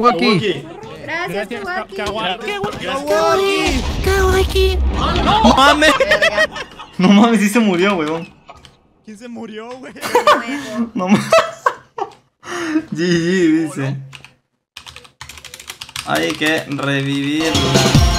Kawaki. Gracias, Kawaki. Kawaki. Kawaki. No mames. No mames, sí se murió, weón. ¿Quién se murió, weón? No mames. GG, dice. Hay que revivirla.